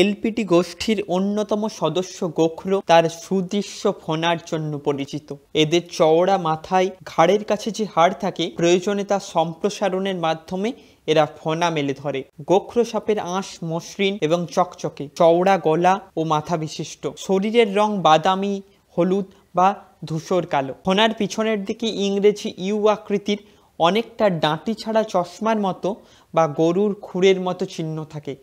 LPT গোষ্ঠীর অন্যতম সদস্য গোখরো তার সুদৃশ্য ফোনার জন্য পরিচিত এদের চওড়া মাথায় ঘাড়ের কাছে যে হাড় থাকে প্রয়োজনে তা সম্প্রসারণের মাধ্যমে এরা ফোনা মেলে ধরে গোখরো সাপের আঁশ মসৃণ এবং চকচকে চওড়া গলা ও মাথা বিশিষ্ট শরীরের রং বাদামি হলুদ বা ধূসর কালো ফোনার পিছনের দিকে ইংরেজি ইউ আকৃতির অনেকটা ডাঁটি ছাড়া চশমার মতো বা গরুর খুঁড়ের মতো চিহ্ন থাকে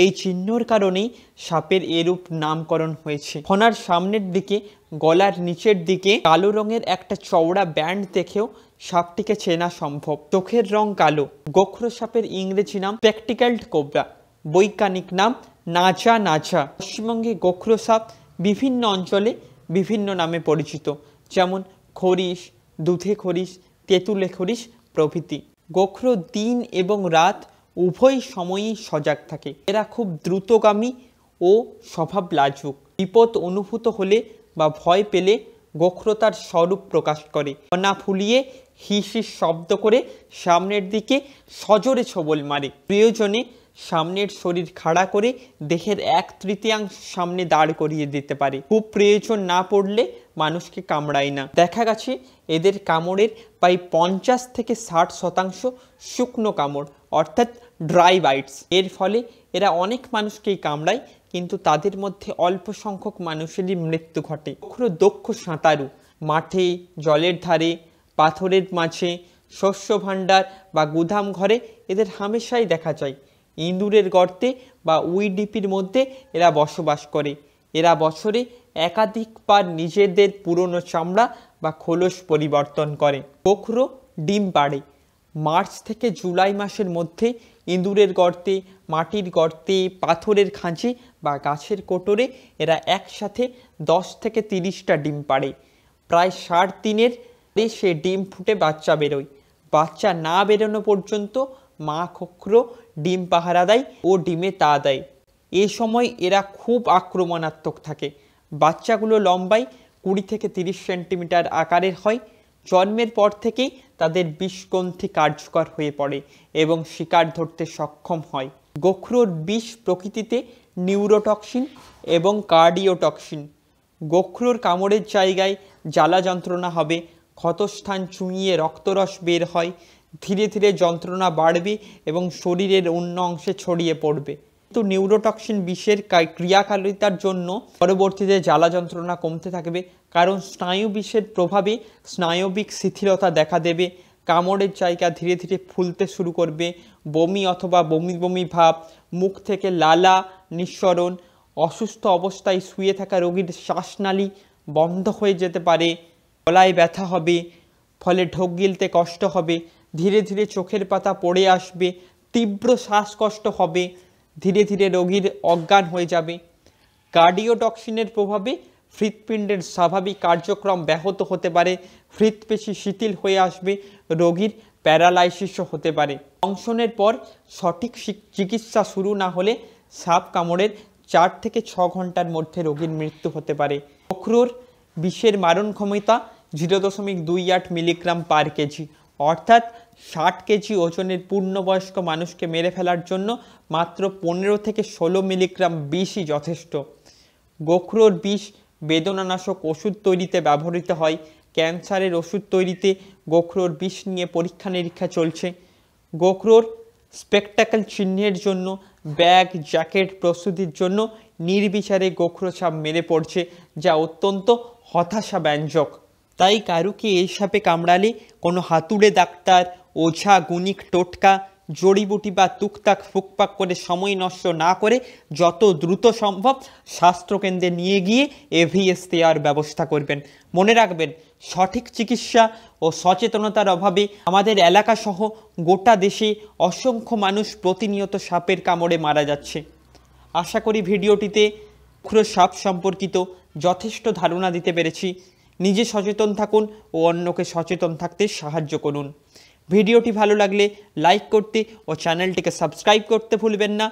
এই চিহ্নর কারণেই সাপের এরূপ নামকরণ হয়েছে ফনার সামনের দিকে গলার নিচের দিকে কালো রঙের একটা চওড়া ব্যান্ড দেখেও সাপটিকে চেনা সম্ভব চোখের রং কালো গোখর সাপের ইংরেজি নাম প্র্যাকটিক্যাল্ড কোবরা বৈজ্ঞানিক নাম নাচা নাচা পশ্চিমবঙ্গে গোখর সাপ বিভিন্ন অঞ্চলে বিভিন্ন নামে পরিচিত যেমন খরিশ দুধে খরিশ তেঁতুলে খরিশ প্রভৃতি গোখর দিন এবং রাত উভয় সময়েই সজাগ থাকে এরা খুব দ্রুতগামী ও স্বভাব লাজুক বিপদ অনুভূত হলে বা ভয় পেলে গোখরতার স্বরূপ প্রকাশ করে না ফুলিয়ে হিস শব্দ করে সামনের দিকে সজোরে ছবল মারে প্রিয়জনে সামনের শরীর খাড়া করে দেহের এক তৃতীয়াংশ সামনে দাঁড় করিয়ে দিতে পারে খুব প্রয়োজন না পড়লে মানুষকে কামড়ায় না দেখা গেছে এদের কামড়ের প্রায় পঞ্চাশ থেকে ষাট শতাংশ শুকনো কামড় অর্থাৎ ড্রাই বাইটস এর ফলে এরা অনেক মানুষকেই কামড়ায় কিন্তু তাদের মধ্যে অল্প সংখ্যক মানুষেরই মৃত্যু ঘটে কখনো দক্ষ সাঁতারু মাঠে জলের ধারে পাথরের মাঝে শস্য ভাণ্ডার বা গুদাম ঘরে এদের হামেশাই দেখা যায় ইঁদুরের গর্তে বা উইডিপির মধ্যে এরা বসবাস করে এরা বছরে একাধিকবার নিজেদের পুরনো চামড়া বা খোলস পরিবর্তন করে কোখরো ডিম পাড়ে মার্চ থেকে জুলাই মাসের মধ্যে ইঁদুরের গর্তে মাটির গর্তে পাথরের খাঁচে বা গাছের কোটরে এরা একসাথে দশ থেকে তিরিশটা ডিম পাড়ে প্রায় ষাট দিনের সে ডিম ফুটে বাচ্চা বেরোয় বাচ্চা না বেরোনো পর্যন্ত মা খোখরো ডিম পাহারা দেয় ও ডিমে তা দেয় এ সময় এরা খুব আক্রমণাত্মক থাকে বাচ্চাগুলো লম্বায় কুড়ি থেকে তিরিশ সেন্টিমিটার আকারের হয় জন্মের পর থেকেই তাদের বিষগ্রন্থি কার্যকর হয়ে পড়ে এবং শিকার ধরতে সক্ষম হয় গোখরোর বিষ প্রকৃতিতে নিউরোটক্সিন এবং কার্ডিওটক্সিন গোখরোর কামড়ের জায়গায় জ্বালা যন্ত্রণা হবে ক্ষতস্থান চুঁইয়ে রক্তরস বের হয় ধীরে ধীরে যন্ত্রণা বাড়বে এবং শরীরের অন্য অংশে ছড়িয়ে পড়বে কিন্তু নিউরোটক্সিন বিষের ক্রিয়াকারিতার জন্য পরবর্তীতে জ্বালা যন্ত্রণা কমতে থাকবে কারণ স্নায়ু বিষের প্রভাবে স্নায়বিক শিথিলতা দেখা দেবে কামড়ের জায়গা ধীরে ধীরে ফুলতে শুরু করবে বমি অথবা বমি বমি ভাব মুখ থেকে লালা নিঃসরণ অসুস্থ অবস্থায় শুয়ে থাকা রোগীর শ্বাসনালী বন্ধ হয়ে যেতে পারে গলায় ব্যথা হবে ফলে ঢোক গিলতে কষ্ট হবে ধীরে ধীরে চোখের পাতা পড়ে আসবে তীব্র শ্বাসকষ্ট হবে ধীরে ধীরে রোগীর অজ্ঞান হয়ে যাবে কার্ডিওটক্সিনের প্রভাবে হৃৎপিণ্ডের স্বাভাবিক কার্যক্রম ব্যাহত হতে পারে হৃৎপেশি শিথিল হয়ে আসবে রোগীর প্যারালাইসিসও হতে পারে অংশনের পর সঠিক চিকিৎসা শুরু না হলে সাপ কামড়ের চার থেকে ছ ঘন্টার মধ্যে রোগীর মৃত্যু হতে পারে অক্রোর বিষের মারণ ক্ষমতা জিরো দশমিক দুই আট মিলিগ্রাম পার কেজি অর্থাৎ ষাট কেজি ওজনের পূর্ণবয়স্ক মানুষকে মেরে ফেলার জন্য মাত্র পনেরো থেকে ষোলো মিলিগ্রাম বিষই যথেষ্ট গোখরোর বিষ বেদনানাশক ওষুধ তৈরিতে ব্যবহৃত হয় ক্যান্সারের ওষুধ তৈরিতে গোখরোর বিষ নিয়ে পরীক্ষা নিরীক্ষা চলছে গোখরোর স্পেকটাকেল চিহ্নের জন্য ব্যাগ জ্যাকেট প্রস্তুতির জন্য নির্বিচারে গোখরো ছাপ মেরে পড়ছে যা অত্যন্ত হতাশাব্যঞ্জক তাই কারুকে সাপে কামড়ালে কোনো হাতুড়ে ডাক্তার ওঝা গুণিক টোটকা জড়িবুটি বা টুকটাক ফুকপাক করে সময় নষ্ট না করে যত দ্রুত সম্ভব স্বাস্থ্যকেন্দ্রে নিয়ে গিয়ে এভিএস দেওয়ার ব্যবস্থা করবেন মনে রাখবেন সঠিক চিকিৎসা ও সচেতনতার অভাবে আমাদের এলাকাসহ গোটা দেশে অসংখ্য মানুষ প্রতিনিয়ত সাপের কামড়ে মারা যাচ্ছে আশা করি ভিডিওটিতে ক্ষুদ্র সাপ সম্পর্কিত যথেষ্ট ধারণা দিতে পেরেছি নিজে সচেতন থাকুন ও অন্যকে সচেতন থাকতে সাহায্য করুন ভিডিওটি ভালো লাগলে লাইক করতে ও চ্যানেলটিকে সাবস্ক্রাইব করতে ভুলবেন না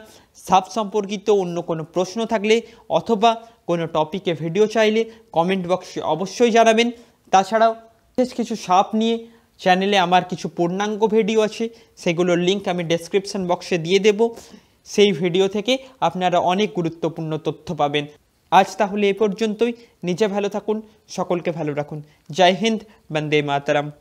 সাপ সম্পর্কিত অন্য কোনো প্রশ্ন থাকলে অথবা কোনো টপিকে ভিডিও চাইলে কমেন্ট বক্সে অবশ্যই জানাবেন তাছাড়াও বিশেষ কিছু সাপ নিয়ে চ্যানেলে আমার কিছু পূর্ণাঙ্গ ভিডিও আছে সেগুলোর লিঙ্ক আমি ডেসক্রিপশন বক্সে দিয়ে দেব সেই ভিডিও থেকে আপনারা অনেক গুরুত্বপূর্ণ তথ্য পাবেন আজ তাহলে এ পর্যন্তই নিজে ভালো থাকুন সকলকে ভালো রাখুন জয় হিন্দ বন্দে মাতারাম